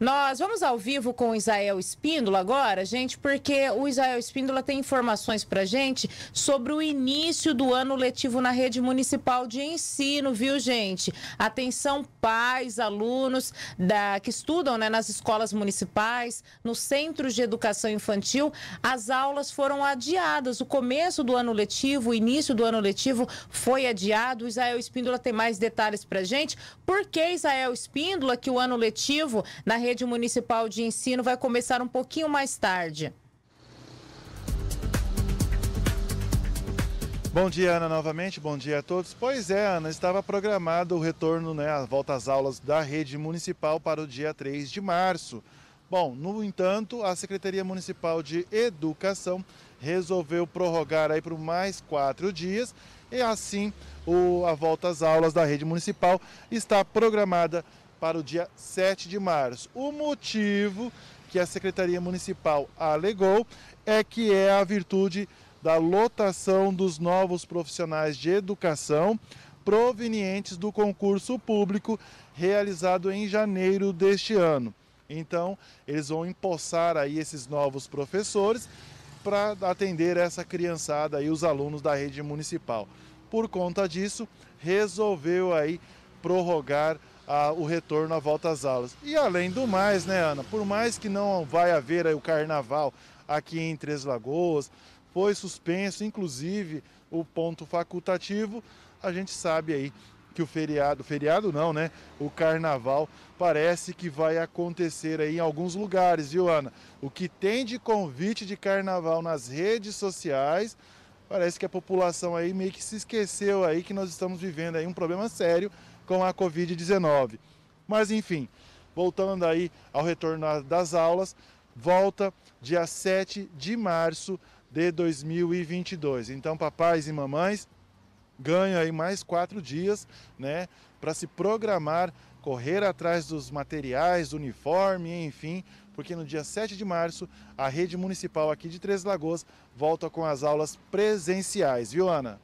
Nós vamos ao vivo com o Israel Espíndola agora, gente, porque o Israel Espíndola tem informações para gente sobre o início do ano letivo na rede municipal de ensino, viu, gente? Atenção, pais, alunos da, que estudam né, nas escolas municipais, nos centros de educação infantil, as aulas foram adiadas. O começo do ano letivo, o início do ano letivo foi adiado. O Israel Espíndola tem mais detalhes para gente. Por que Israel Espíndola que o ano letivo na rede rede municipal de ensino vai começar um pouquinho mais tarde. Bom dia, Ana, novamente. Bom dia a todos. Pois é, Ana, estava programado o retorno, né, a volta às aulas da rede municipal para o dia 3 de março. Bom, no entanto, a Secretaria Municipal de Educação resolveu prorrogar aí por mais quatro dias e assim o, a volta às aulas da rede municipal está programada para o dia 7 de março. O motivo que a Secretaria Municipal alegou é que é a virtude da lotação dos novos profissionais de educação provenientes do concurso público realizado em janeiro deste ano. Então, eles vão empossar aí esses novos professores para atender essa criançada e os alunos da rede municipal. Por conta disso, resolveu aí prorrogar o retorno à volta às aulas. E além do mais, né, Ana, por mais que não vai haver o carnaval aqui em Três Lagoas, foi suspenso, inclusive, o ponto facultativo, a gente sabe aí que o feriado, feriado não, né? O carnaval parece que vai acontecer aí em alguns lugares, viu, Ana? O que tem de convite de carnaval nas redes sociais, parece que a população aí meio que se esqueceu aí que nós estamos vivendo aí um problema sério com a Covid-19. Mas enfim, voltando aí ao retorno das aulas, volta dia 7 de março de 2022. Então, papais e mamães, ganham aí mais quatro dias, né, para se programar, correr atrás dos materiais, do uniforme, enfim, porque no dia 7 de março a rede municipal aqui de Três Lagoas volta com as aulas presenciais, viu, Ana?